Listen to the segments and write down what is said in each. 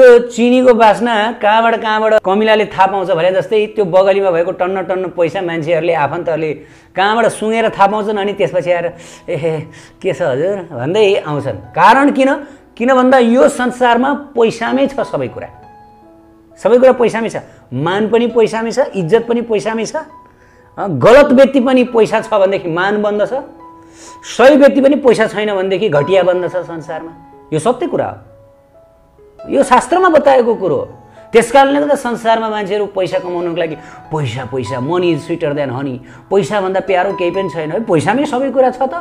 त्यो चिनीको बासना कहाँबाट कहाँबाट कमिलाले थाहा पाउँछ भने जस्तै त्यो बगलीमा भएको टन्न टन्न पैसा मान्छेहरूले आफन्तहरूले कहाँबाट सुँगेर थाहा पाउँछन् अनि त्यसपछि आएर ए के छ हजुर भन्दै आउँछन् कारण किन किन भन्दा यो संसारमा पैसामै छ सबै कुरा सबै कुरा पैसामै छ मान पनि पैसामै छ इज्जत पनि पैसामै छ गलत व्यक्ति पनि पैसा छ भनेदेखि मान बन्दछ सही व्यक्ति पनि पैसा छैन भनेदेखि घटिया बन्दछ संसारमा यो सत्य कुरा हो यो शास्त्रमा बताएको कुरो त्यस कारणले गर्दा संसारमा मान्छेहरू पैसा कमाउनुको लागि पैसा पैसा money is sweeter than honey पैसाभन्दा प्यारो केही पनि छैन है पैसामै सबै कुरा छ त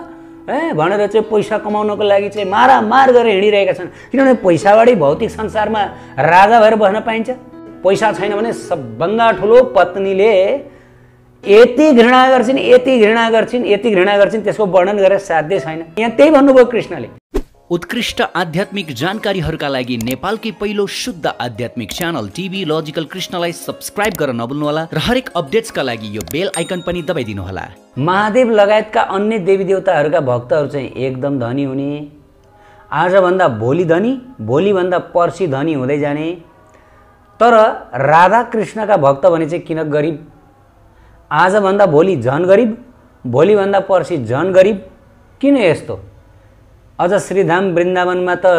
ए भनेर चाहिँ पैसा कमाउनको लागि चाहिँ मारा मार गरेर हिँडिरहेका छन् किनभने पैसाबाटै भौतिक संसारमा राजा भएर बस्न पाइन्छ पैसा छैन भने सबभन्दा ठुलो पत्नीले यति घृणा गर्छिन् यति घृणा गर्छिन् यति घृणा गर्छिन् त्यसको वर्णन गरेर साध्य छैन यहाँ त्यही भन्नुभयो कृष्णले उत्कृष्ट आध्यात्मिक जानकारीहरूका लागि नेपालकै पहिलो शुद्ध आध्यात्मिक च्यानल टिभी लजिकल कृष्णलाई सब्सक्राइब गर्न नभुल्नुहोला र हरेक अपडेट्सका लागि यो बेल आइकन पनि दबाइदिनुहोला महादेव लगायतका अन्य देवी देवताहरूका भक्तहरू चाहिँ एकदम धनी हुने आजभन्दा भोलि धनी भोलिभन्दा पर्सि धनी हुँदै जाने तर राधा कृष्णका भक्त भने चाहिँ किन गरिब आजभन्दा भोलि झन गरिब भोलिभन्दा पर्सि झन गरिब किन यस्तो अझ श्रीधाम वृन्दावनमा त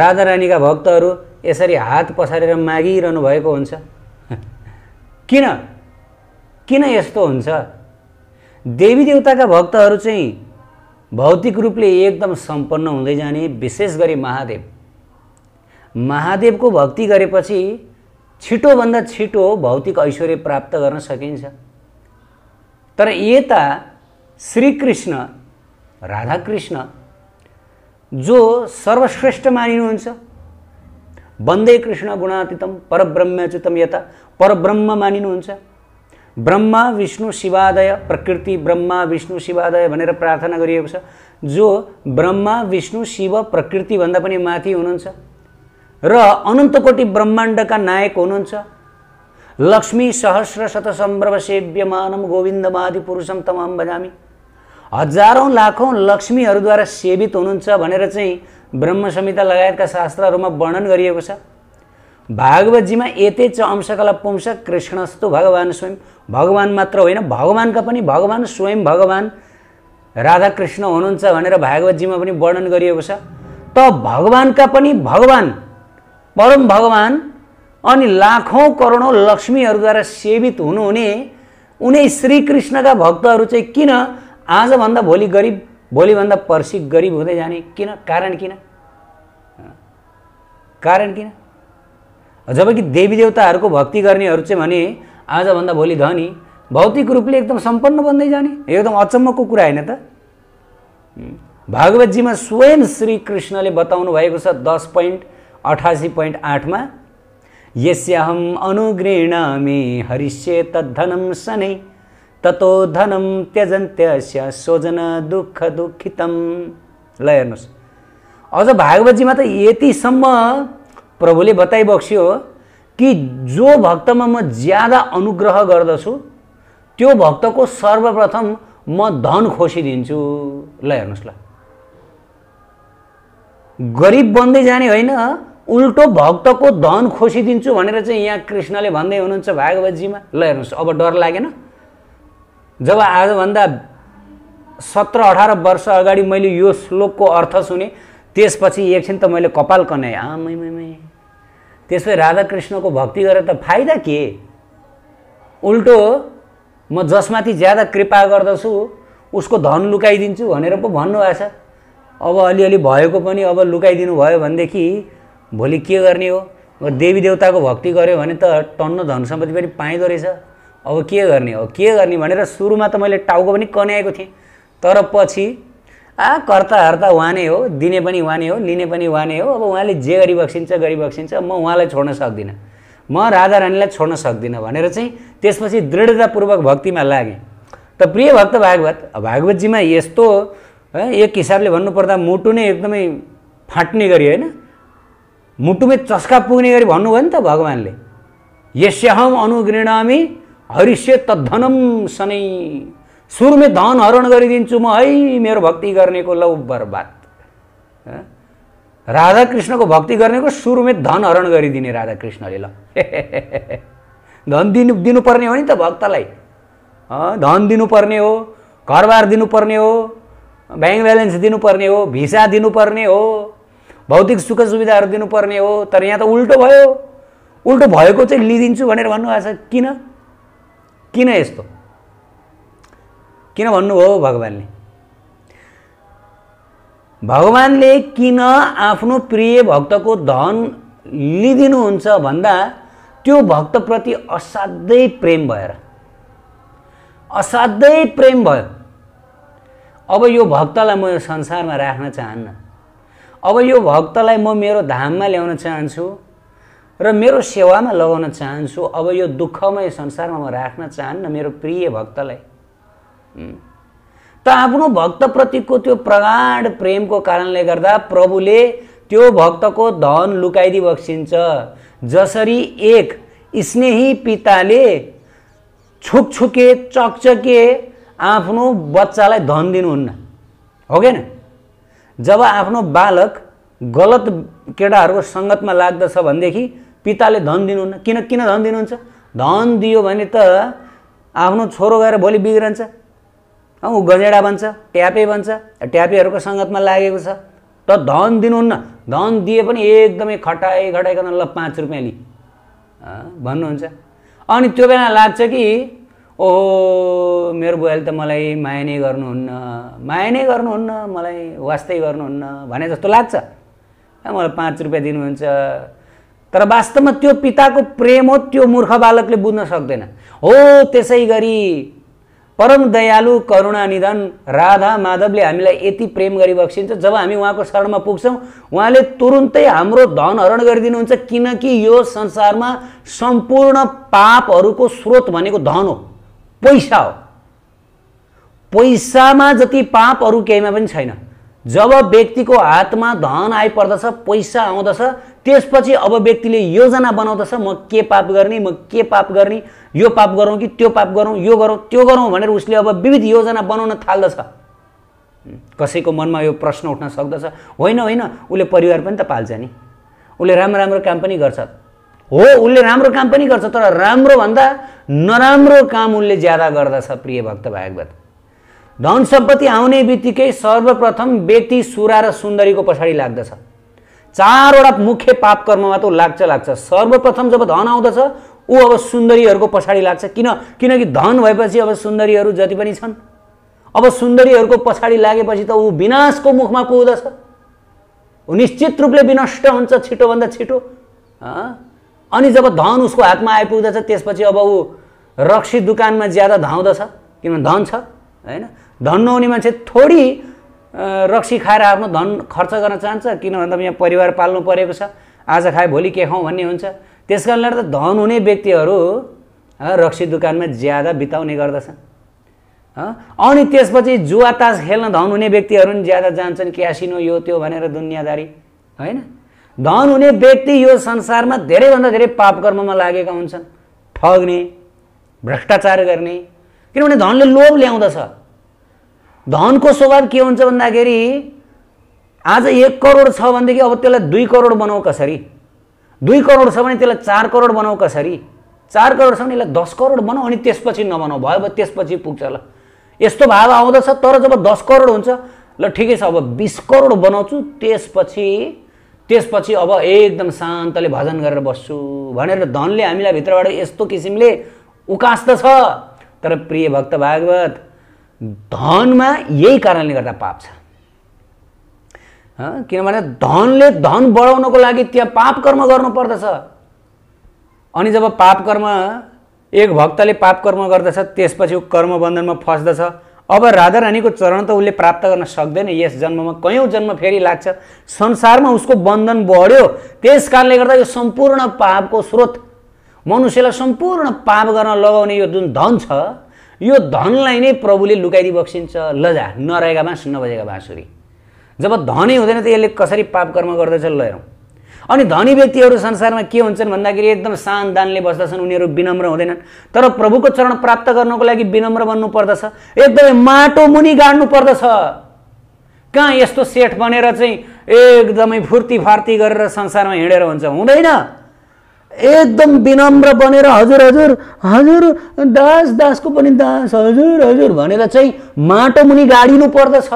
राधा रानीका भक्तहरू यसरी हात पसारेर मागिरहनु भएको हुन्छ किन किन यस्तो हुन्छ देवी देवताका भक्तहरू चाहिँ भौतिक रूपले एकदम सम्पन्न हुँदै जाने विशेष गरी महादेव महादेवको भक्ति गरेपछि छिटोभन्दा छिटो भौतिक ऐश्वर्य प्राप्त गर्न सकिन्छ तर यता श्रीकृष्ण राधाकृष्ण जो सर्वश्रेष्ठ मानिनुहुन्छ वन्दे कृष्ण गुणातीतम परब्रह्मच्युतम यता परब्रह्म मानिनुहुन्छ ब्रह्मा विष्णु शिवादय प्रकृति ब्रह्मा विष्णु शिवादय भनेर प्रार्थना गरिएको छ जो ब्रह्मा विष्णु शिव प्रकृतिभन्दा पनि माथि हुनुहुन्छ र अनन्तकोटि ब्रह्माण्डका नायक हुनुहुन्छ लक्ष्मी सहस्र शत शतसम्भ्रव सेव्यमानम गोविन्दमादि पुरुषम तमाम बजामी हजारौँ लाखौँ लक्ष्मीहरूद्वारा सेवित हुनुहुन्छ भनेर चाहिँ ब्रह्म संहिता लगायतका शास्त्रहरूमा वर्णन गरिएको छ भागवतजीमा यतै च अंशकला पुंस कृष्णस्तु भगवान् स्वयं भगवान् मात्र होइन भगवान्का पनि भगवान् स्वयं भगवान् राधाकृष्ण हुनुहुन्छ भनेर भागवतजीमा पनि वर्णन गरिएको छ त भगवान्का पनि भगवान् परम भगवान् अनि लाखौँ करोडौँ लक्ष्मीहरूद्वारा सेवित हुनुहुने उनै श्रीकृष्णका भक्तहरू चाहिँ किन आजभन्दा भोलि गरिब भोलिभन्दा पर्सि गरिब हुँदै जाने किन कारण किन कारण किन जबकि देवी देवताहरूको भक्ति गर्नेहरू चाहिँ भने आजभन्दा भोलि धनी भौतिक रूपले एकदम सम्पन्न बन्दै जाने एकदम अचम्मको कुरा होइन त भागवतजीमा स्वयं श्री कृष्णले बताउनु भएको छ दस पोइन्ट अठासी पोइन्ट आठमा यस्याहम अनुगृणामी हरिष्य तद्धनम सनै ततो धनम त्यजन्त्यस्य सोजन दुःख दुःखितम ल हेर्नुहोस् अझ भागवतजीमा त यतिसम्म प्रभुले बताइबक्स्यो कि जो भक्तमा म ज्यादा अनुग्रह गर्दछु त्यो भक्तको सर्वप्रथम म धन खोसिदिन्छु ल हेर्नुहोस् ल गरिब बन्दै जाने होइन उल्टो भक्तको धन खोसिदिन्छु भनेर चाहिँ यहाँ कृष्णले भन्दै हुनुहुन्छ भागवतजीमा ल हेर्नुहोस् अब डर लागेन जब आजभन्दा सत्र अठार वर्ष अगाडि मैले यो श्लोकको अर्थ सुने त्यसपछि एकछिन त मैले कपाल कनाएँ आमै मै त्यसपछि राधाकृष्णको भक्ति गरेर त फाइदा के उल्टो म जसमाथि ज्यादा कृपा गर्दछु उसको धन लुकाइदिन्छु भनेर पो छ अब अलिअलि भएको पनि अब लुकाइदिनु भयो भनेदेखि भोलि के गर्ने हो देवी देवताको भक्ति गऱ्यो भने त टन्न धन सम्पत्ति पनि पाइँदो रहेछ अब के गर्ने हो के गर्ने भनेर सुरुमा त मैले टाउको पनि कन्याएको थिएँ तर पछि आ कर्ता हर्ता उहाँ नै हो दिने पनि उहाँ नै हो लिने पनि उहाँ नै हो अब उहाँले जे गरी बक्सिन्छ गरी बक्सिन्छ म उहाँलाई छोड्न सक्दिनँ म राधा रानीलाई छोड्न सक्दिनँ भनेर चाहिँ त्यसपछि दृढतापूर्वक भक्तिमा लागेँ त प्रिय भक्त भागवत भागवतजीमा यस्तो एक हिसाबले भन्नुपर्दा मुटु नै एकदमै फाट्ने गरी होइन मुटुमै चस्का पुग्ने गरी भन्नुभयो नि त भगवान्ले यस्यहम अनुगृणामी हरिष्य तद्धनम सनै सुरुमै धन हरण गरिदिन्छु म है मेरो भक्ति गर्नेको लौ बर्बाद राधाकृष्णको भक्ति गर्नेको सुरुमै धन हरण गरिदिने राधाकृष्णले ल धन दिनु दिनुपर्ने हो नि त भक्तलाई धन दिनुपर्ने हो घरबार दिनुपर्ने हो ब्याङ्क ब्यालेन्स दिनुपर्ने हो भिसा दिनुपर्ने हो भौतिक सुख सुविधाहरू दिनुपर्ने हो तर यहाँ त उल्टो भयो उल्टो भएको चाहिँ लिइदिन्छु भनेर भन्नुभएको छ किन किन यस्तो किन भन्नुभयो भगवान्ले भगवान्ले किन आफ्नो प्रिय भक्तको धन लिइदिनुहुन्छ भन्दा त्यो भक्तप्रति असाध्यै प्रेम भएर असाध्यै प्रेम भयो अब यो भक्तलाई म यो संसारमा राख्न चाहन्न अब यो भक्तलाई म मेरो धाममा ल्याउन चाहन्छु र मेरो सेवामा लगाउन चाहन्छु अब यो दुःखमय संसारमा म राख्न चाहन्न मेरो प्रिय भक्तलाई त आफ्नो भक्तप्रतिको त्यो प्रगाढ प्रेमको कारणले गर्दा प्रभुले त्यो भक्तको धन लुकाइदि बक्सिन्छ जसरी एक स्नेही पिताले छुकछुके चकचके आफ्नो बच्चालाई धन दिनुहुन्न हो कि जब आफ्नो बालक गलत केटाहरूको सङ्गतमा लाग्दछ भनेदेखि पिताले धन दिनुहुन्न किन किन धन दिनुहुन्छ धन दियो भने त आफ्नो छोरो गएर भोलि बिग्रन्छ ऊ गजेडा बन्छ ट्यापे बन्छ ट्यापेहरूको सङ्गतमा लागेको छ त धन दिनुहुन्न धन दिए पनि एकदमै खटाइ खटाइकन ल पाँच रुपियाँ लि भन्नुहुन्छ अनि त्यो बेला लाग्छ कि ओहो मेरो बुवाले त मलाई माया नै गर्नुहुन्न माया नै गर्नुहुन्न मलाई वास्तै गर्नुहुन्न भने जस्तो लाग्छ मलाई पाँच रुपियाँ दिनुहुन्छ तर वास्तवमा त्यो पिताको प्रेम हो त्यो मूर्ख बालकले बुझ्न सक्दैन हो त्यसै गरी परम दयालु करुणा निधन राधा माधवले हामीलाई यति प्रेम गरी बक्सिन्छ जब हामी उहाँको शरणमा पुग्छौँ उहाँले तुरुन्तै हाम्रो धन हरण गरिदिनुहुन्छ किनकि यो संसारमा सम्पूर्ण पापहरूको स्रोत भनेको धन हो पैसा हो पैसामा जति पापहरू केहीमा पनि छैन जब व्यक्तिको हातमा धन आइपर्दछ पैसा आउँदछ त्यसपछि अब व्यक्तिले योजना बनाउँदछ म के पाप गर्ने म के पाप गर्ने यो पाप गरौँ कि त्यो पाप गरौँ यो गरौँ त्यो गरौँ भनेर उसले अब विविध योजना बनाउन थाल्दछ कसैको मनमा यो प्रश्न उठ्न सक्दछ होइन होइन उसले परिवार पनि त पाल्छ नि उसले राम्रो राम्रो काम पनि गर्छ हो उसले राम्रो काम पनि गर्छ तर राम्रोभन्दा नराम्रो काम उसले ज्यादा गर्दछ प्रिय भक्त भागवत धन सम्पत्ति आउने बित्तिकै सर्वप्रथम व्यक्ति सुरा र सुन्दरीको पछाडि लाग्दछ चारवटा मुख्य पाप कर्ममा त लाग्छ लाग्छ सर्वप्रथम जब धन आउँदछ ऊ अब सुन्दरीहरूको पछाडि लाग्छ किन किनकि धन भएपछि अब सुन्दरीहरू जति पनि छन् अब सुन्दरीहरूको पछाडि लागेपछि त ऊ विनाशको मुखमा पुग्दछ ऊ निश्चित रूपले विनष्ट हुन्छ छिटोभन्दा छिटो अनि जब धन उसको हातमा आइपुग्दछ त्यसपछि अब ऊ रक्सी दुकानमा ज्यादा धाउँदछ किनभने धन छ होइन धन नहुने मान्छे थोडी रक्सी खाएर आफ्नो धन खर्च गर्न चाहन्छ किन भन्दा यहाँ परिवार पाल्नु परेको छ आज खाए भोलि के खाउँ भन्ने हुन्छ त्यस कारणले गर्दा धन हुने व्यक्तिहरू रक्सी दोकानमा ज्यादा बिताउने गर्दछन् अनि त्यसपछि जुवा तास खेल्न धन हुने व्यक्तिहरू पनि ज्यादा जान्छन् क्यासिनो यो त्यो भनेर दुनियाँदारी होइन धन हुने व्यक्ति यो संसारमा धेरैभन्दा धेरै पापकर्ममा लागेका हुन्छन् ठग्ने भ्रष्टाचार गर्ने किनभने धनले लोभ ल्याउँदछ धनको स्वभाव के हुन्छ भन्दाखेरि आज एक करोड छ भनेदेखि अब त्यसलाई दुई करोड बनाऊ कसरी दुई करोड छ भने त्यसलाई चार करोड बनाऊ कसरी चार करोड छ भने यसलाई दस करोड बनाऊ अनि त्यसपछि नबनाऊ भयो अब त्यसपछि पुग्छ ल यस्तो भाव आउँदछ तर जब दस करोड हुन्छ ल ठिकै छ अब बिस करोड बनाउँछु त्यसपछि त्यसपछि अब एकदम शान्तले भजन गरेर बस्छु भनेर धनले हामीलाई भित्रबाट यस्तो किसिमले उकास्दछ तर प्रिय भक्त भागवत धनमा यही कारणले गर्दा पाप छ किनभने धनले धन बढाउनको लागि त्यहाँ पाप कर्म गर्नुपर्दछ अनि जब पाप कर्म एक भक्तले पाप कर्म गर्दछ त्यसपछि ऊ कर्मबन्धनमा फस्दछ अब राधा रानीको चरण त उसले प्राप्त गर्न सक्दैन यस जन्ममा कयौँ जन्म फेरि लाग्छ संसारमा उसको बन्धन बढ्यो त्यस कारणले गर्दा यो सम्पूर्ण पापको स्रोत मनुष्यलाई सम्पूर्ण पाप गर्न लगाउने यो जुन धन छ यो धनलाई नै प्रभुले लुकाइदिई बक्सिन्छ लजा नरहेका बाँस नबजेका बाँसुरी जब धनी हुँदैन त यसले कसरी पाप कर्म गर्दछ ल हेरौँ अनि धनी व्यक्तिहरू संसारमा के हुन्छन् भन्दाखेरि एकदम शान दानले बस्दछन् उनीहरू विनम्र हुँदैनन् तर प्रभुको चरण प्राप्त गर्नको लागि विनम्र बन्नु पर्दछ एकदमै माटो मुनि गाड्नु पर्दछ कहाँ यस्तो सेठ बनेर चाहिँ एकदमै फुर्ती फार्ती गरेर संसारमा हिँडेर हुन्छ हुँदैन एकदम विनम्र बनेर हजुर हजुर हजुर दास दासको पनि दास हजुर हजुर भनेर चाहिँ माटो मुनि गाडिनु पर्दछ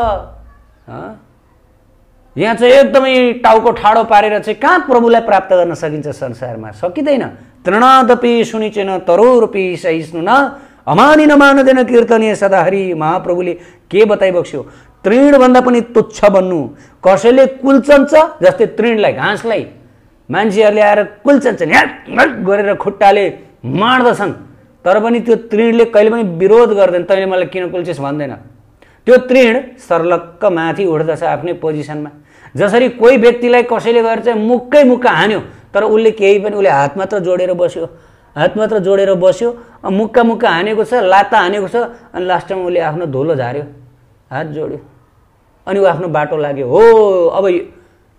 यहाँ चाहिँ एकदमै टाउको ठाडो पारेर चाहिँ कहाँ प्रभुलाई प्राप्त गर्न सकिन्छ संसारमा सकिँदैन तृणदपी सुनिचेन तरोपी सहिष्णु न अमानि नमानदेन कीर्तनीय सदाहरि महाप्रभुले के बताइबक्स्यो तृणभन्दा पनि तुच्छ बन्नु कसैले कुल्चन्छ जस्तै तृणलाई घाँसलाई मान्छेहरूले आएर कुल्चन्छन् ह्याट गरेर खुट्टाले माड्दछन् तर पनि त्यो तृणले कहिले पनि विरोध गर्दैन तैँले मलाई किन कुल्चिस भन्दैन त्यो तृण सर्लक्क माथि उठ्दछ आफ्नै पोजिसनमा जसरी कोही व्यक्तिलाई कसैले गएर चाहिँ मुक्कै मुक्का हान्यो तर उसले केही पनि उसले हात मात्र जोडेर बस्यो हात मात्र जोडेर बस्यो मुक्का मुक्का हानेको छ लाता हानेको छ अनि लास्टमा उसले आफ्नो धुलो झार्यो हात जोड्यो अनि ऊ आफ्नो बाटो लाग्यो हो अब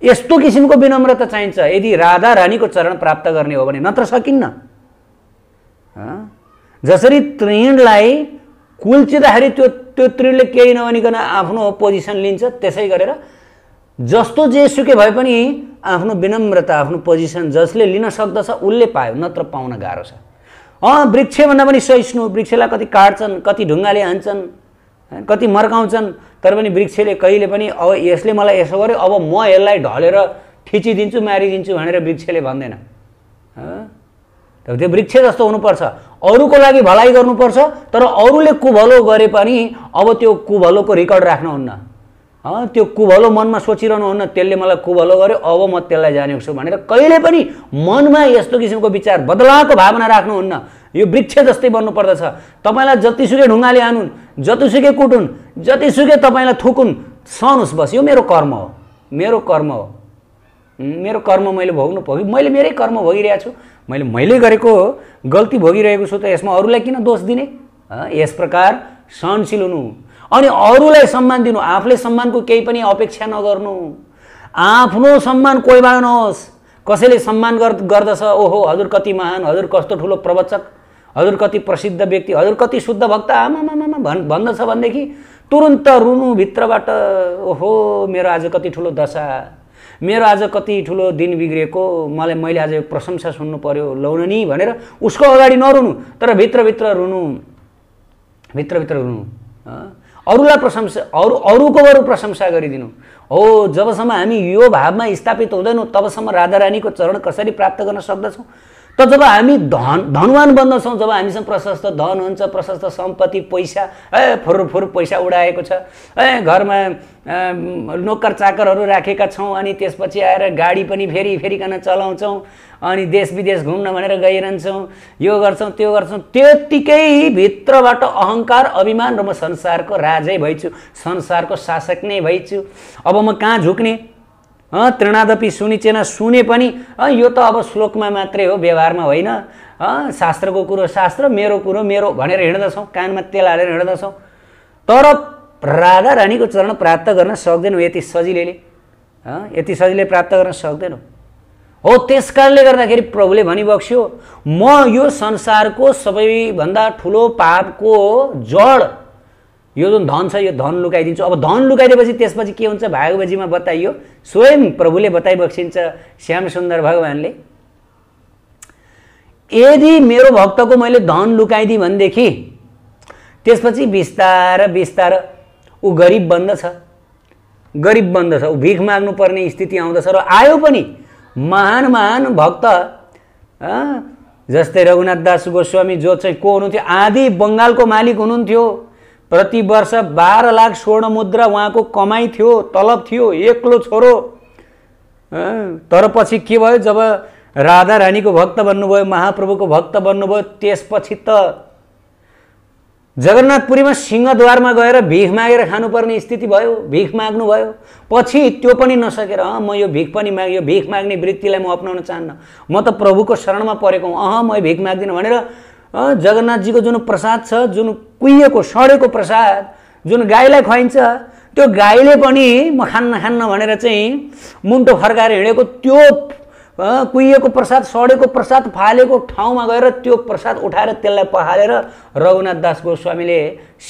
यस्तो किसिमको विनम्रता चाहिन्छ यदि राधा रानीको चरण प्राप्त गर्ने हो भने नत्र सकिन्न जसरी तृणलाई कुल्चिँदाखेरि त्यो त्यो तृणले केही नभनिकन आफ्नो पोजिसन लिन्छ त्यसै गरेर जस्तो जे सुके भए पनि आफ्नो विनम्रता आफ्नो पोजिसन जसले लिन सक्दछ उसले पायो नत्र पाउन गाह्रो छ अँ वृक्षभन्दा पनि सहिष्णु वृक्षलाई कति काट्छन् कति ढुङ्गाले हान्छन् कति मर्काउँछन् तर पनि वृक्षले कहिले पनि अब यसले मलाई यसो गर्यो अब म यसलाई ढलेर ठिचिदिन्छु मारिदिन्छु भनेर वृक्षले भन्दैन त्यो वृक्ष जस्तो हुनुपर्छ अरूको लागि भलाइ गर्नुपर्छ तर अरूले कुभलो गरे पनि अब त्यो कुभलोको रेकर्ड राख्नुहुन्न त्यो कुभलो मनमा सोचिरहनुहुन्न त्यसले मलाई कुभलो गर्यो अब म त्यसलाई जानेको छु भनेर कहिले पनि मनमा यस्तो किसिमको विचार बदलाको भावना राख्नुहुन्न यो वृक्ष जस्तै बन्नुपर्दछ तपाईँलाई जतिसुकै ढुङ्गाले आनुन् जतिसुकै कुटुन् जतिसुकै तपाईँलाई थुकुन् सहनुहोस् बस यो मेरो कर्म हो मेरो कर्म हो मेरो कर्म मैले भोग्नु भोगि मैले मेरै कर्म भोगिरहेको छु मैले मैले गरेको गल्ती भोगिरहेको छु त यसमा अरूलाई किन दोष दिने यस प्रकार सहनशील हुनु अनि अरूलाई सम्मान दिनु आफूले सम्मानको केही पनि अपेक्षा नगर्नु आफ्नो सम्मान कोही नहोस् कसैले सम्मान गर्दछ ओहो हजुर कति महान हजुर कस्तो ठुलो प्रवचक हजुर कति प्रसिद्ध व्यक्ति हजुर कति शुद्ध भक्त आमामामा भन् भन्दछ भनेदेखि तुरुन्त रुनुभित्रबाट ओहो मेरो आज कति ठुलो दशा मेरो आज कति ठुलो दिन बिग्रिएको मलाई मैले आज यो प्रशंसा सुन्नु पऱ्यो लौन नि भनेर उसको अगाडि नरुनु तर भित्रभित्र रुनु भित्रभित्र रुनु अरूलाई प्रशंसा अरू अरूको बरु प्रशंसा गरिदिनु हो जबसम्म हामी यो भावमा स्थापित हुँदैनौँ तबसम्म राधा रानीको चरण कसरी प्राप्त गर्न सक्दछौँ त जब हामी धन धनवान बन्दछौँ जब हामीसँग प्रशस्त धन हुन्छ प्रशस्त सम्पत्ति पैसा ए फुरफुर पैसा उडाएको छ ए घरमा नोकर चाकरहरू राखेका छौँ अनि त्यसपछि आएर गाडी पनि फेरि फेरिकन चलाउँछौँ अनि देश विदेश घुम्न भनेर गइरहन्छौँ यो गर्छौँ त्यो गर्छौँ त्यत्तिकै भित्रबाट अहङ्कार अभिमान र म संसारको राजै भइछु संसारको शासक नै भइछु अब म कहाँ झुक्ने तृणादपि सुनिचेन सुने पनि यो त अब श्लोकमा मात्रै हो व्यवहारमा होइन शास्त्रको कुरो शास्त्र मेरो कुरो मेरो भनेर हिँड्दछौँ कानमा तेल हालेर हिँड्दछौँ तर राधा रानीको चरण प्राप्त गर्न सक्दैनौँ यति सजिलैले यति सजिलै प्राप्त गर्न सक्दैनौँ हो त्यस कारणले गर्दाखेरि प्रभुले भनिबक्स्यो म यो संसारको सबैभन्दा ठुलो पापको जड यो जुन धन छ यो धन लुकाइदिन्छु अब धन लुकाइदिएपछि त्यसपछि के हुन्छ भागवजीमा बताइयो स्वयं प्रभुले बताइबक्सिन्छ श्याम सुन्दर भगवान्ले यदि मेरो भक्तको मैले धन लुकाइदिएँ भनेदेखि त्यसपछि बिस्तार बिस्तार ऊ गरिब बन्दछ गरिब बन्दछ ऊ भिख माग्नुपर्ने स्थिति आउँदछ र आयो पनि महान महान भक्त जस्तै रघुनाथ दास गोस्वामी जो चाहिँ को हुनुहुन्थ्यो आधी बङ्गालको मालिक हुनुहुन्थ्यो प्रति वर्ष बाह्र लाख स्वर्ण मुद्रा उहाँको कमाइ थियो तलब थियो एक्लो छोरो तर पछि के भयो जब राधा रानीको भक्त बन्नुभयो महाप्रभुको भक्त बन्नुभयो त्यसपछि त जगन्नाथपुरीमा सिंहद्वारमा गएर भिख मागेर खानुपर्ने स्थिति भयो भिख माग्नुभयो पछि त्यो पनि नसकेर अँ म यो भिख पनि माग यो भिख माग्ने वृत्तिलाई म अप्नाउन चाहन्न म त प्रभुको शरणमा परेको हुँ अह म भिख माग्दिनँ भनेर जगन्नाथजीको जुन प्रसाद छ जुन कुहिएको सडेको प्रसाद जुन गाईलाई खुवाइन्छ त्यो गाईले पनि म खान्न खान्न भनेर चाहिँ मुन्टो फर्काएर हिँडेको त्यो कुहिएको प्रसाद सडेको प्रसाद फालेको ठाउँमा गएर त्यो प्रसाद उठाएर त्यसलाई पहालेर रघुनाथ दास गोस्वामीले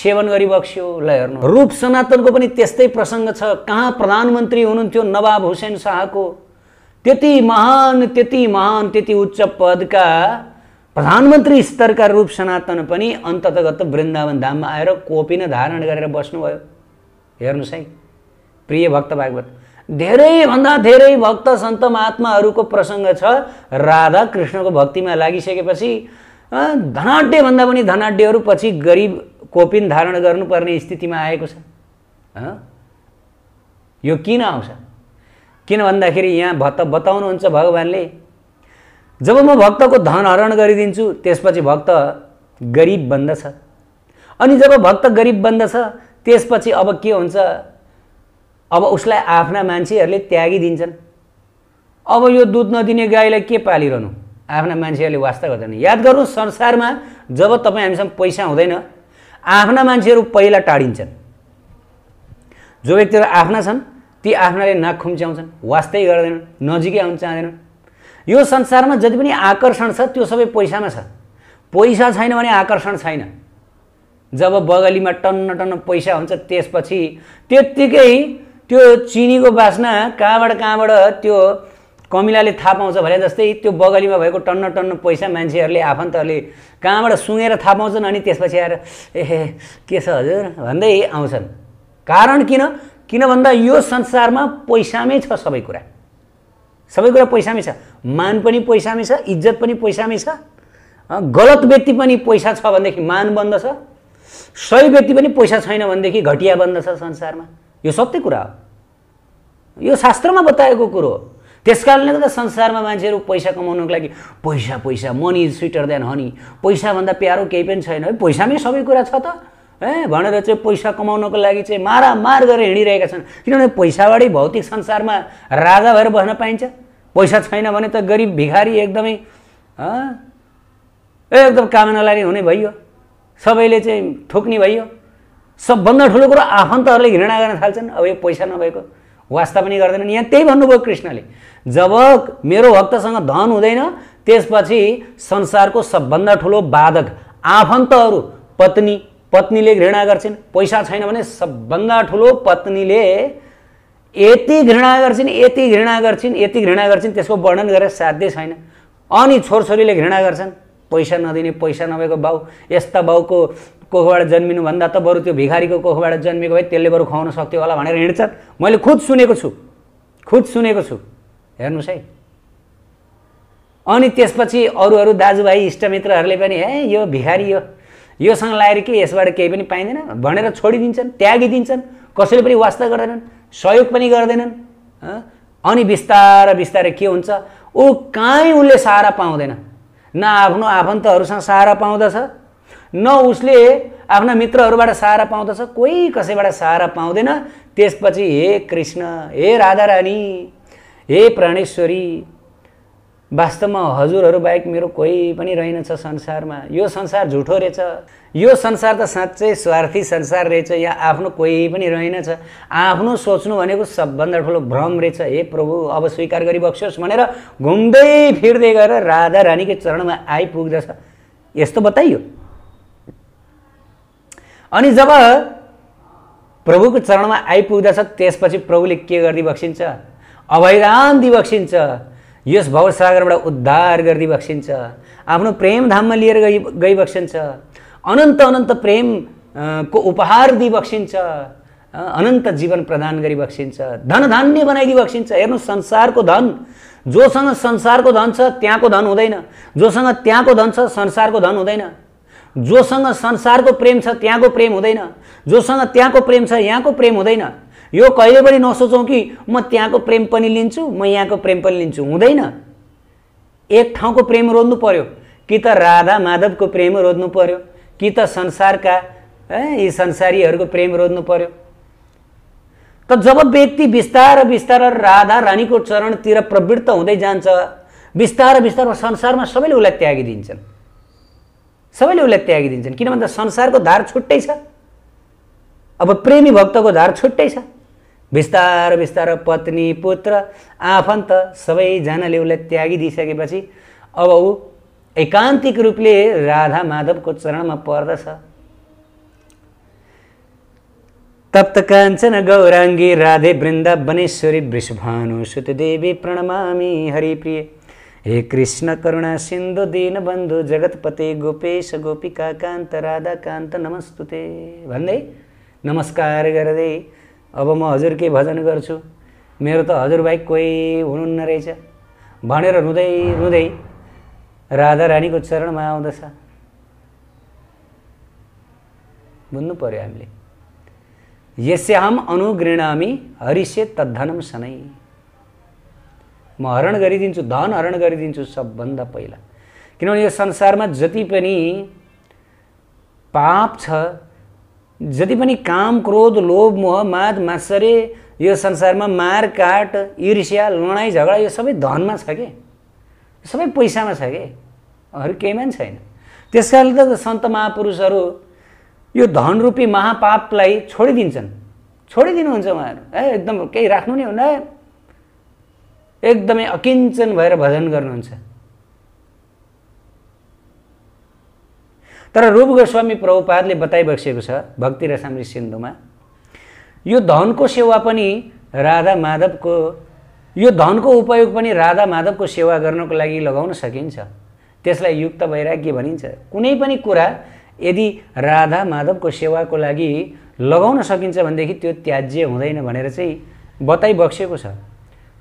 सेवन गरिबस्यो ल हेर्नु रूप सनातनको पनि त्यस्तै प्रसङ्ग छ कहाँ प्रधानमन्त्री हुनुहुन्थ्यो नवाब हुसेन शाहको त्यति महान त्यति महान त्यति उच्च पदका प्रधानमन्त्री स्तरका रूप सनातन पनि अन्ततगत वृन्दावन धाममा आएर कोपिन धारण गरेर बस्नुभयो हेर्नुहोस् है प्रिय भक्त भागवत धेरैभन्दा धेरै भक्त सन्त महात्माहरूको प्रसङ्ग छ राधा कृष्णको भक्तिमा लागिसकेपछि धनाड्यभन्दा पनि धनाड्यहरू पछि गरिब कोपिन धारण गर्नुपर्ने स्थितिमा आएको छ यो किन आउँछ किन भन्दाखेरि यहाँ भत्त बताउनुहुन्छ भगवान्ले जब म भक्तको धन हरण गरिदिन्छु त्यसपछि भक्त गरिब बन्दछ अनि जब भक्त गरिब बन्दछ त्यसपछि अब के हुन्छ अब उसलाई आफ्ना मान्छेहरूले त्यागिदिन्छन् अब यो दुध नदिने गाईलाई के पालिरहनु आफ्ना मान्छेहरूले वास्ता गर्दैन याद गर्नु संसारमा जब तपाईँ हामीसँग पैसा हुँदैन आफ्ना मान्छेहरू पहिला टाढिन्छन् जो व्यक्तिहरू आफ्ना छन् ती आफ्नाले नाक खुम्च्याउँछन् वास्तै गर्दैनन् नजिकै आउनु चाहँदैनन् यो संसारमा जति पनि आकर्षण छ त्यो सबै पैसामा छ पैसा छैन भने आकर्षण छैन जब बगलीमा टन्न टन्न पैसा हुन्छ त्यसपछि त्यत्तिकै त्यो चिनीको बासना कहाँबाट कहाँबाट त्यो कमिलाले थाहा पाउँछ भने जस्तै त्यो बगलीमा भएको टन्न टन्न पैसा मान्छेहरूले आफन्तहरूले कहाँबाट सुँगेर थाहा पाउँछन् अनि त्यसपछि आएर ए के छ हजुर भन्दै आउँछन् कारण किन किन भन्दा यो संसारमा पैसामै छ सबै कुरा सबै कुरा पैसामै छ मान पनि पैसामै छ इज्जत पनि पैसामै छ गलत व्यक्ति पनि पैसा छ भनेदेखि मान बन्दछ सही व्यक्ति पनि पैसा छैन भनेदेखि घटिया बन्दछ संसारमा यो सत्य कुरा हो यो शास्त्रमा बताएको कुरो हो त्यस कारणले गर्दा संसारमा मान्छेहरू पैसा कमाउनुको लागि पैसा पैसा money is sweeter than honey पैसाभन्दा प्यारो केही पनि छैन है पैसामै सबै कुरा छ त ए भनेर चाहिँ पैसा कमाउनको लागि चाहिँ मारामार गरेर हिँडिरहेका छन् किनभने पैसाबाटै भौतिक संसारमा राजा भएर बस्न पाइन्छ पैसा छैन भने त गरिब भिखारी एकदमै एकदम कामना लागि हुने भइयो सबैले चाहिँ ठोक्ने भइयो सबभन्दा ठुलो कुरो आफन्तहरूले घृणा गर्न थाल्छन् अब यो पैसा नभएको वास्ता पनि गर्दैनन् यहाँ त्यही भन्नुभयो कृष्णले जब मेरो भक्तसँग धन हुँदैन त्यसपछि संसारको सबभन्दा ठुलो बाधक आफन्तहरू पत्नी पत्नीले घृणा गर्छिन् पैसा छैन भने सबभन्दा ठुलो पत्नीले यति घृणा गर्छिन् यति घृणा गर्छिन् यति घृणा गर्छिन् त्यसको वर्णन गरेर साध्य छैन अनि छोरछोरीले घृणा गर्छन् पैसा नदिने पैसा नभएको बाउ यस्ता बाउको कोखबाट जन्मिनुभन्दा त बरु त्यो भिखारीको कोखबाट जन्मेको भए त्यसले बरु खुवाउन सक्थ्यो होला भनेर हिँड्छन् मैले खुद सुनेको छु खुद सुनेको छु हेर्नुहोस् है अनि त्यसपछि अरू अरू दाजुभाइ इष्टमित्रहरूले पनि है यो भिखारी यो योसँग लगाएर के यसबाट केही पनि पाइँदैन भनेर छोडिदिन्छन् त्यागिदिन्छन् कसैले पनि वास्ता गर्दैनन् सहयोग पनि गर्दैनन् अनि बिस्तारै बिस्तारै के हुन्छ ऊ कहीँ उसले सहारा पाउँदैन न आफ्नो आफन्तहरूसँग सहारा पाउँदछ न उसले आफ्ना मित्रहरूबाट सहारा पाउँदछ कोही कसैबाट सहारा पाउँदैन त्यसपछि हे कृष्ण हे राधा रानी हे प्राणेश्वरी वास्तवमा हजुरहरू बाहेक मेरो कोही पनि रहेनछ संसारमा यो संसार झुठो रहेछ यो संसार त साँच्चै स्वार्थी संसार रहेछ या आफ्नो कोही पनि रहेनछ आफ्नो सोच्नु भनेको सबभन्दा ठुलो भ्रम रहेछ हे प्रभु अब स्वीकार गरिबक्सोस् भनेर घुम्दै फिर्दै गएर राधा रानीकै चरणमा आइपुग्दछ यस्तो बताइयो अनि जब प्रभुको चरणमा आइपुग्दछ त्यसपछि प्रभुले के गरिदिई बक्सिन्छ अभयदान दिइबक्सिन्छ यस भवसागरबाट उद्धार गरिदिई बक्सिन्छ आफ्नो प्रेमधाममा लिएर गइ गइबक्सिन्छ अनन्त अनन्त प्रेम को उपहार बक्सिन्छ अनन्त जीवन प्रदान गरी बक्सिन्छ धन धान्य बक्सिन्छ हेर्नु संसारको धन जोसँग संसारको धन छ त्यहाँको धन हुँदैन जोसँग त्यहाँको धन छ संसारको धन हुँदैन जोसँग संसारको प्रेम छ त्यहाँको प्रेम हुँदैन जोसँग त्यहाँको प्रेम छ यहाँको प्रेम हुँदैन यो कहिले पनि नसोचौँ कि म त्यहाँको प्रेम पनि लिन्छु म यहाँको प्रेम पनि लिन्छु हुँदैन एक ठाउँको प्रेम रोज्नु पर्यो कि त राधा माधवको प्रेम रोज्नु पर्यो कि त संसारका यी संसारीहरूको प्रेम रोज्नु पर्यो त जब व्यक्ति बिस्तार बिस्तार राधा रानीको चरणतिर प्रवृत्त हुँदै जान्छ बिस्तार बिस्तार संसारमा सबैले उसलाई त्यागिदिन्छन् सबैले उसलाई त्यागिदिन्छन् किन भन्दा संसारको धार छुट्टै छ अब प्रेमी भक्तको धार छुट्टै छ बिस्तार बिस्तार पत्नी पुत्र आफन्त सबैजनाले उसलाई त्यागिदिइसकेपछि अब ऊ एकान्तिक रूपले राधा माधवको चरणमा पर्दछ तप्त काञ्चन गौराङ्गी राधे वृन्दावनेश्वरी वृषभानु सुतदेवी प्रणमामी हरिप्रिय हे कृष्ण करुणा सिन्धु दीनबन्धु जगतपति गोपेश गोपिका कान्त राधा कान्त नमस्तुते भन्दै नमस्कार गर्दै अब म हजुरकै भजन गर्छु मेरो त हजुरबाहेक कोही हुनुहुन्न रहेछ भनेर रुँदै रुँदै राधा रानीको चरणमा आउँदछ बुझ्नु पऱ्यो हामीले यस्याम अनुगृणामी हरिषे तद्धनम सनै म हरण गरिदिन्छु धन हरण गरिदिन्छु सबभन्दा पहिला किनभने यो संसारमा जति पनि पाप छ जति पनि काम क्रोध लोभ मोह माद मात्सरे यो संसारमा मार काट ईर्ष्या लडाइँ झगडा यो सबै धनमा छ के सबै पैसामा छ के अरू केहीमा पनि छैन त्यस कारणले त सन्त महापुरुषहरू यो धन रूपी महापापलाई छोडिदिन्छन् छोडिदिनुहुन्छ उहाँहरू है एकदम केही राख्नु नै हुन्न एकदमै अकिञ्चन भएर भजन गर्नुहुन्छ तर रूप गोस्वामी प्रभुपादले बताइबसेको छ भक्ति सामृत सिन्धुमा यो धनको सेवा पनि राधा माधवको यो धनको उपयोग पनि राधा माधवको सेवा गर्नको लागि लगाउन सकिन्छ त्यसलाई युक्त वैराग्य भनिन्छ कुनै पनि कुरा यदि राधा माधवको सेवाको लागि लगाउन सकिन्छ भनेदेखि त्यो त्याज्य हुँदैन भनेर चाहिँ बताइबक्सेको छ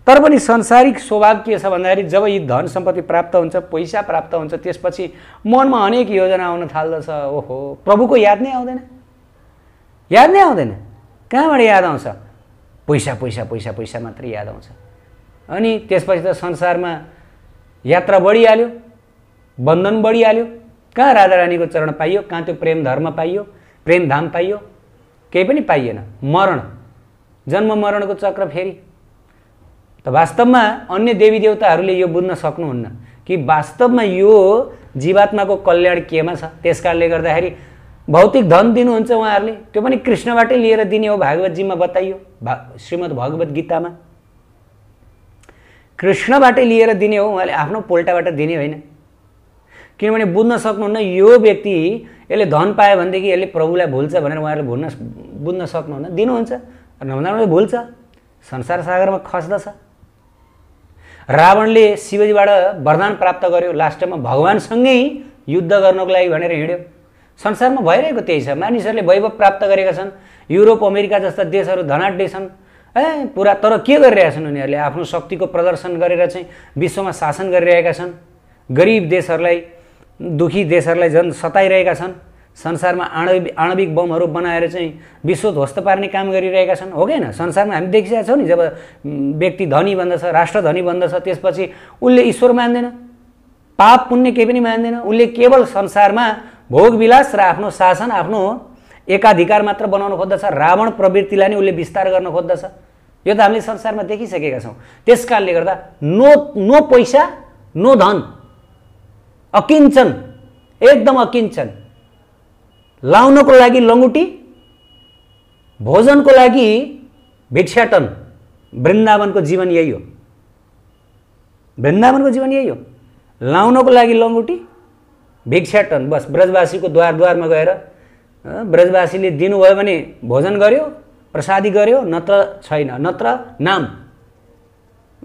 तर पनि संसारिक स्वभाव के छ भन्दाखेरि जब यी धन सम्पत्ति प्राप्त हुन्छ पैसा प्राप्त हुन्छ त्यसपछि मनमा अनेक योजना आउन थाल्दछ ओहो प्रभुको याद नै आउँदैन याद नै आउँदैन कहाँबाट याद आउँछ पैसा पैसा पैसा पैसा मात्रै याद आउँछ अनि त्यसपछि त संसारमा यात्रा बढिहाल्यो बन्धन बढिहाल्यो कहाँ राजा रानीको चरण पाइयो कहाँ त्यो प्रेम धर्म पाइयो प्रेम धाम पाइयो केही पनि पाइएन मरण जन्म मरणको चक्र फेरि वास्तवमा अन्य देवी देवताहरूले यो बुझ्न सक्नुहुन्न कि वास्तवमा यो जीवात्माको कल्याण केमा छ त्यस कारणले गर्दाखेरि भौतिक धन दिनुहुन्छ उहाँहरूले त्यो पनि कृष्णबाटै लिएर दिने हो भागवतजीमा बताइयो भा श्रीमद् भगवत गीतामा कृष्णबाटै लिएर दिने हो उहाँले आफ्नो पोल्टाबाट दिने होइन किनभने बुझ्न सक्नुहुन्न यो व्यक्ति यसले धन पायो भनेदेखि यसले प्रभुलाई भुल्छ भनेर उहाँहरूले भुल्न बुझ्न सक्नुहुन्न दिनुहुन्छ नभन्दा भुल्छ संसार सागरमा खस्दछ रावणले शिवजीबाट वरदान प्राप्त गर्यो लास्टमा भगवान्सँगै युद्ध गर्नको लागि भनेर हिँड्यो संसारमा भइरहेको त्यही छ मानिसहरूले वैभव प्राप्त गरेका छन् युरोप अमेरिका जस्ता देशहरू धनाढ्य छन् ए पुरा तर के गरिरहेका छन् उनीहरूले आफ्नो शक्तिको प्रदर्शन गरेर चाहिँ विश्वमा शासन गरिरहेका छन् गरिब देशहरूलाई दुखी देशहरूलाई झन् सताइरहेका छन् संसारमा आणवि आणविक बमहरू बनाएर चाहिँ विश्व ध्वस्त पार्ने काम गरिरहेका छन् हो कि संसारमा हामी देखिसकेका छौँ नि जब व्यक्ति धनी बन्दछ राष्ट्र धनी बन्दछ त्यसपछि उसले ईश्वर मान्दैन पाप पुण्य केही पनि मान्दैन उसले केवल संसारमा भोगविलास र आफ्नो शासन आफ्नो एकाधिकार मात्र बनाउन खोज्दछ रावण प्रवृत्तिलाई नै उसले विस्तार गर्न खोज्दछ यो त हामीले संसारमा देखिसकेका छौँ त्यस कारणले गर्दा नो नो पैसा नो धन अकिन्छन् एकदम अकिन्छन् लाउनको लागि लङ्गुटी भोजनको लागि भिक्षाटन वृन्दावनको जीवन यही हो वृन्दावनको जीवन यही हो लाउनको लागि लङ्गुटी भिक्षाटन बस ब्रजवासीको द्वारद्वारमा गएर ब्रजवासीले दिनुभयो भने भोजन गर्यो प्रसादी गर्यो नत्र छैन नत्र नाम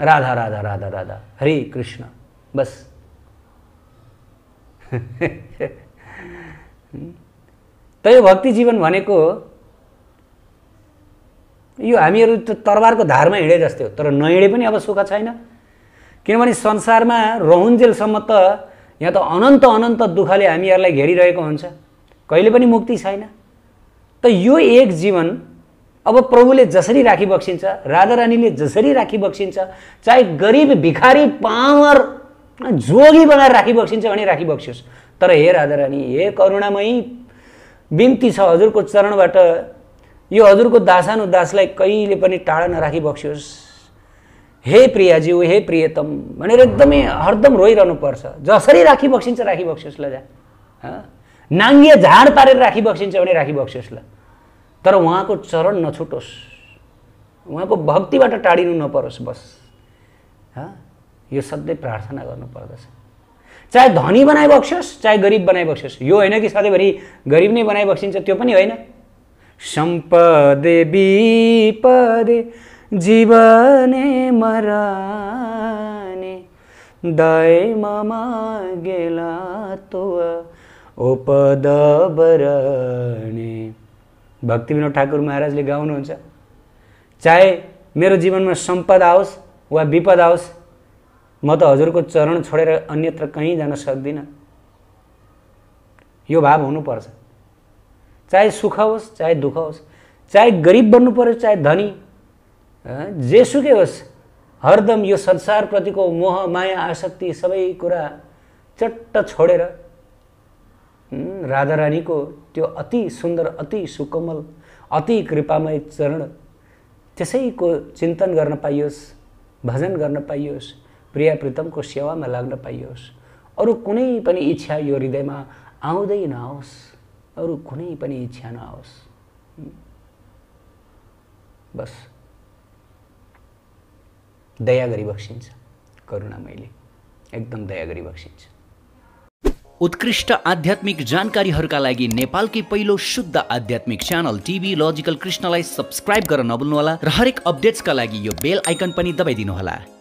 राधा राधा राधा राधा हरे कृष्ण बस त यो भक्ति जीवन भनेको यो हामीहरू त तरबारको धारमा हिँडे जस्तै हो तर नहिँडे पनि अब सुख छैन किनभने संसारमा रहन्जेलसम्म त यहाँ त अनन्त अनन्त दुःखले हामीहरूलाई घेरिरहेको हुन्छ कहिले पनि मुक्ति छैन त यो एक जीवन अब प्रभुले जसरी राखी बक्सिन्छ राधा रानीले जसरी राखी बक्सिन्छ चाहे गरिब भिखारी पावर जोगी बनाएर राखी बक्सिन्छ भने राखी बक्सियोस् तर हे राधा रानी हे करुणामयी बिन्ती छ हजुरको चरणबाट यो हजुरको दासानु दासलाई कहिले पनि टाढा नराखी बक्सियोस् हे प्रियाज्यू हे प्रियतम भनेर एकदमै हरदम रोइरहनु पर्छ जसरी राखी बक्सिन्छ राखी बक्सियोस् ल जा नाङ्गे झाड पारेर राखी बक्सिन्छ भने राखी बक्सियोस् ल तर उहाँको चरण नछुटोस् उहाँको भक्तिबाट टाढिनु नपरोस् बस यो सधैँ प्रार्थना गर्नुपर्दछ चाहे धनी बनाइबक्सियोस् चाहे गरिब बनाइबक्सियोस् यो होइन कि सधैँभरि गरिब नै बनाइबक्सिन्छ त्यो पनि होइन सम्पदे विपदे जीवने मराने दय ममा गेला तो उपद बरणे भक्ति विनोद ठाकुर महाराजले गाउनुहुन्छ चाहे मेरो जीवनमा सम्पद आओस् वा विपद आओस् म त हजुरको चरण छोडेर अन्यत्र कहीँ जान सक्दिनँ यो भाव हुनुपर्छ चाहे सुख होस् चाहे दुःख होस् चाहे गरिब बन्नु पऱ्यो चाहे धनी जेसुकै होस् हरदम यो संसारप्रतिको मोह माया आसक्ति सबै कुरा चट्ट छोडेर राधा रानीको त्यो अति सुन्दर अति सुकमल अति कृपामय चरण त्यसैको चिन्तन गर्न पाइयोस् भजन गर्न पाइयोस् प्रिया प्रितमको सेवामा लाग्न पाइयोस् अरू कुनै पनि इच्छा यो हृदयमा आउँदै नआओस् अरू कुनै पनि इच्छा नआओस् बस दया गरी बक्सिन्छ मैले एकदम दया गरी बक्सिन्छ उत्कृष्ट आध्यात्मिक जानकारीहरूका लागि नेपालकै पहिलो शुद्ध आध्यात्मिक च्यानल टिभी लजिकल कृष्णलाई सब्सक्राइब गर्न नभुल्नुहोला र हरेक अपडेट्सका लागि यो बेल आइकन पनि दबाइदिनुहोला